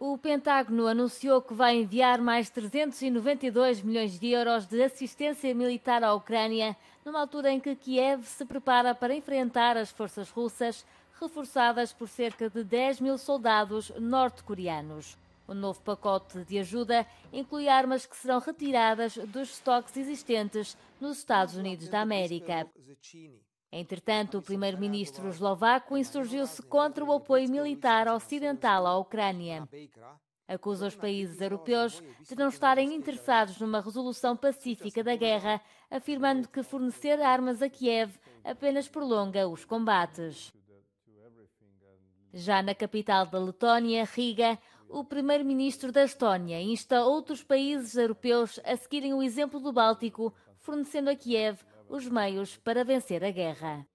O Pentágono anunciou que vai enviar mais 392 milhões de euros de assistência militar à Ucrânia, numa altura em que Kiev se prepara para enfrentar as forças russas, reforçadas por cerca de 10 mil soldados norte-coreanos. O novo pacote de ajuda inclui armas que serão retiradas dos estoques existentes nos Estados Unidos da América. Entretanto, o primeiro-ministro eslovaco insurgiu-se contra o apoio militar ocidental à Ucrânia. Acusa os países europeus de não estarem interessados numa resolução pacífica da guerra, afirmando que fornecer armas a Kiev apenas prolonga os combates. Já na capital da Letónia, Riga, o primeiro-ministro da Estónia insta outros países europeus a seguirem o exemplo do Báltico, fornecendo a Kiev os meios para vencer a guerra.